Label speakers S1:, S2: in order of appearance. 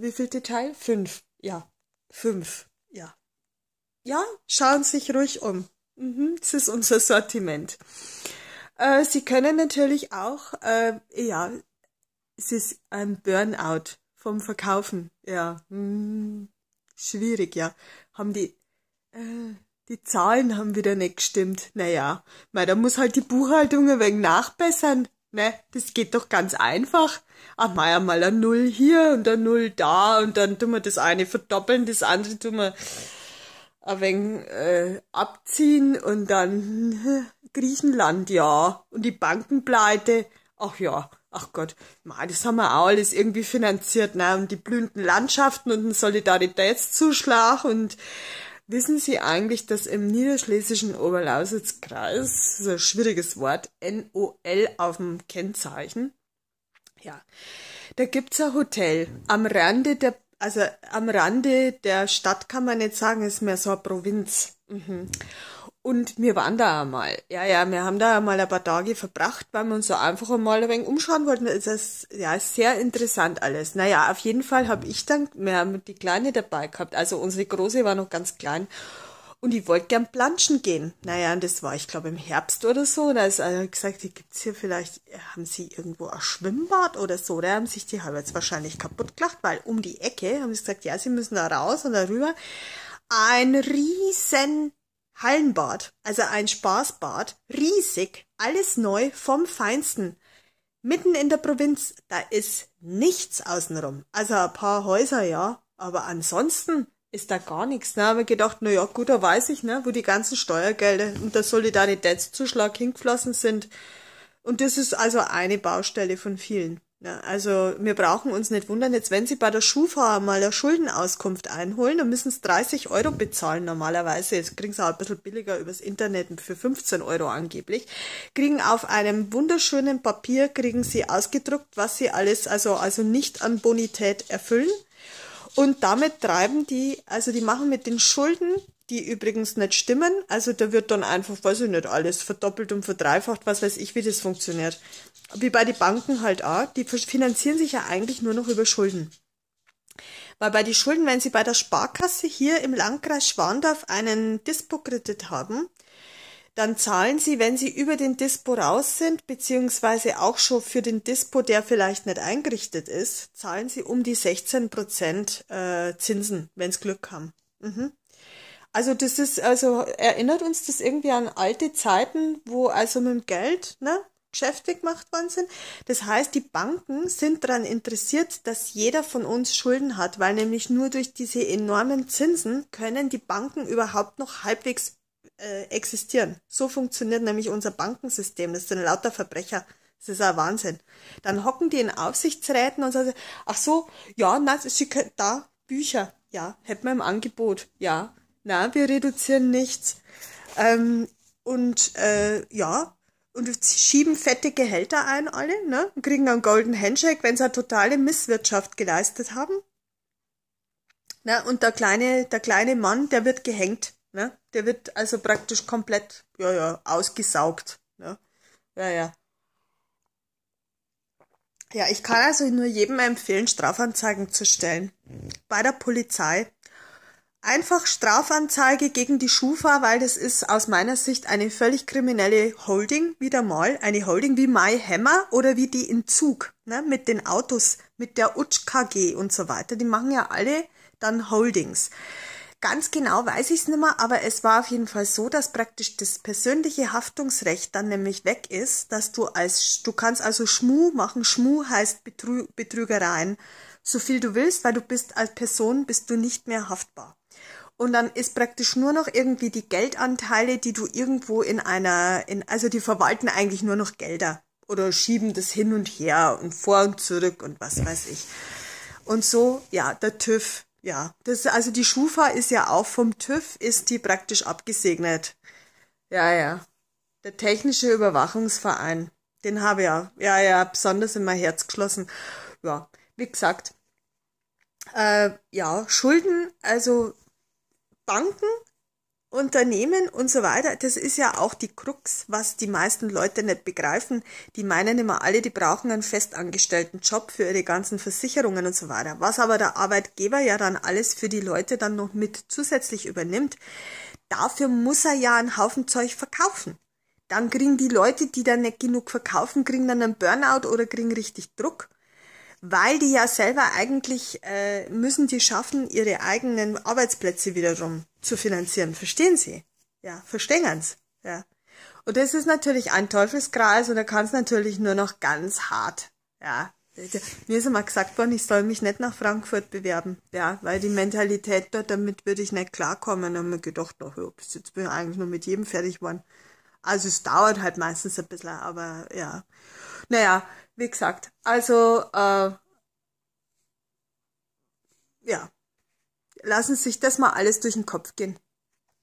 S1: Wie viel Detail? Fünf. Ja, fünf. Ja. Ja, schauen Sie sich ruhig um. Mhm, das ist unser Sortiment. Äh, Sie können natürlich auch, äh, ja, es ist ein Burnout vom Verkaufen. Ja, hm, schwierig, ja. Haben die, äh, die Zahlen haben wieder nicht gestimmt. Naja, weil da muss halt die Buchhaltung ein wenig nachbessern. Ne, das geht doch ganz einfach. Ah, mei, mal ein Null hier und ein Null da und dann tun wir das eine verdoppeln, das andere tun wir ein wenig äh, abziehen und dann hm, Griechenland, ja. Und die Bankenpleite, ach ja, ach Gott, mei, das haben wir auch alles irgendwie finanziert, ne? Und die blühenden Landschaften und einen Solidaritätszuschlag und Wissen Sie eigentlich, dass im niederschlesischen Oberlausitzkreis, so ein schwieriges Wort, NOL auf dem Kennzeichen? Ja. Da gibt's ein Hotel am Rande der, also am Rande der Stadt kann man nicht sagen, ist mehr so eine Provinz. Mhm. Und wir waren da einmal. Ja, ja, wir haben da einmal ein paar Tage verbracht, weil wir uns so einfach einmal ein wenig umschauen wollten. Das ist ja sehr interessant alles. Naja, auf jeden Fall habe ich dann, wir haben die Kleine dabei gehabt. Also unsere Große war noch ganz klein. Und ich wollte gern planschen gehen. Naja, und das war, ich glaube, im Herbst oder so. da ist einer gesagt, die gibt's hier vielleicht, haben sie irgendwo ein Schwimmbad oder so. Da haben sich die halber jetzt wahrscheinlich kaputt gelacht, weil um die Ecke haben sie gesagt, ja, sie müssen da raus und darüber. Ein riesen Hallenbad, also ein Spaßbad, riesig, alles neu vom Feinsten. Mitten in der Provinz, da ist nichts außenrum. Also ein paar Häuser, ja, aber ansonsten ist da gar nichts. Ne? Haben wir gedacht, na ja, gut, da weiß ich, ne, wo die ganzen Steuergelder und der Solidaritätszuschlag hingeflossen sind. Und das ist also eine Baustelle von vielen. Ja, also wir brauchen uns nicht wundern, jetzt wenn Sie bei der Schufa mal eine Schuldenauskunft einholen, dann müssen Sie 30 Euro bezahlen normalerweise. Jetzt kriegen Sie auch ein bisschen billiger übers Internet für 15 Euro angeblich. Kriegen auf einem wunderschönen Papier, kriegen Sie ausgedruckt, was Sie alles, also, also nicht an Bonität erfüllen. Und damit treiben die, also die machen mit den Schulden die übrigens nicht stimmen. Also da wird dann einfach, weiß ich nicht, alles verdoppelt und verdreifacht, was weiß ich, wie das funktioniert. Wie bei den Banken halt auch, die finanzieren sich ja eigentlich nur noch über Schulden. Weil bei den Schulden, wenn Sie bei der Sparkasse hier im Landkreis Schwandorf einen Dispo-Kredit haben, dann zahlen Sie, wenn Sie über den Dispo raus sind, beziehungsweise auch schon für den Dispo, der vielleicht nicht eingerichtet ist, zahlen Sie um die 16 Prozent äh, Zinsen, wenns Glück haben. Mhm. Also das ist, also erinnert uns das irgendwie an alte Zeiten, wo also mit dem Geld, ne, Geschäfte gemacht worden sind. Das heißt, die Banken sind daran interessiert, dass jeder von uns Schulden hat, weil nämlich nur durch diese enormen Zinsen können die Banken überhaupt noch halbwegs äh, existieren. So funktioniert nämlich unser Bankensystem. Das sind lauter Verbrecher. Das ist ein Wahnsinn. Dann hocken die in Aufsichtsräten und sagen, ach so, ja, na, sie können, da, Bücher, ja, hätten wir im Angebot, ja na, wir reduzieren nichts. Ähm, und äh, ja, und schieben fette Gehälter ein alle, ne? Und kriegen einen Golden Handshake, wenn sie eine totale Misswirtschaft geleistet haben. Na, und der kleine, der kleine Mann, der wird gehängt, ne? Der wird also praktisch komplett, ja, ja, ausgesaugt, ne? Ja, ja. Ja, ich kann also nur jedem empfehlen, Strafanzeigen zu stellen. Bei der Polizei. Einfach Strafanzeige gegen die Schufa, weil das ist aus meiner Sicht eine völlig kriminelle Holding, wieder mal. Eine Holding wie My Hammer oder wie die in Zug, ne, mit den Autos, mit der Utsch KG und so weiter. Die machen ja alle dann Holdings. Ganz genau weiß ich es nicht mehr, aber es war auf jeden Fall so, dass praktisch das persönliche Haftungsrecht dann nämlich weg ist, dass du als, du kannst also Schmu machen. Schmu heißt Betrü Betrügereien. So viel du willst, weil du bist als Person, bist du nicht mehr haftbar und dann ist praktisch nur noch irgendwie die Geldanteile, die du irgendwo in einer, in, also die verwalten eigentlich nur noch Gelder oder schieben das hin und her und vor und zurück und was weiß ich. Und so, ja, der TÜV, ja, das, also die Schufa ist ja auch vom TÜV, ist die praktisch abgesegnet. Ja, ja. Der Technische Überwachungsverein, den habe ich ja, ja, ja, besonders in mein Herz geschlossen. Ja, wie gesagt, äh, ja, Schulden, also Banken, Unternehmen und so weiter, das ist ja auch die Krux, was die meisten Leute nicht begreifen. Die meinen immer alle, die brauchen einen festangestellten Job für ihre ganzen Versicherungen und so weiter. Was aber der Arbeitgeber ja dann alles für die Leute dann noch mit zusätzlich übernimmt, dafür muss er ja einen Haufen Zeug verkaufen. Dann kriegen die Leute, die dann nicht genug verkaufen, kriegen dann einen Burnout oder kriegen richtig Druck weil die ja selber eigentlich äh, müssen die schaffen, ihre eigenen Arbeitsplätze wiederum zu finanzieren. Verstehen Sie? Ja, verstehen verstehen's. Ja. Und das ist natürlich ein Teufelskreis und da kann es natürlich nur noch ganz hart. Ja. Mir ist einmal gesagt worden, ich soll mich nicht nach Frankfurt bewerben, ja, weil die Mentalität dort, damit würde ich nicht klarkommen. Und mir gedacht, ach, oh, jetzt bin ich eigentlich nur mit jedem fertig geworden. Also es dauert halt meistens ein bisschen, aber ja. Naja, wie gesagt, also äh, ja, lassen Sie sich das mal alles durch den Kopf gehen.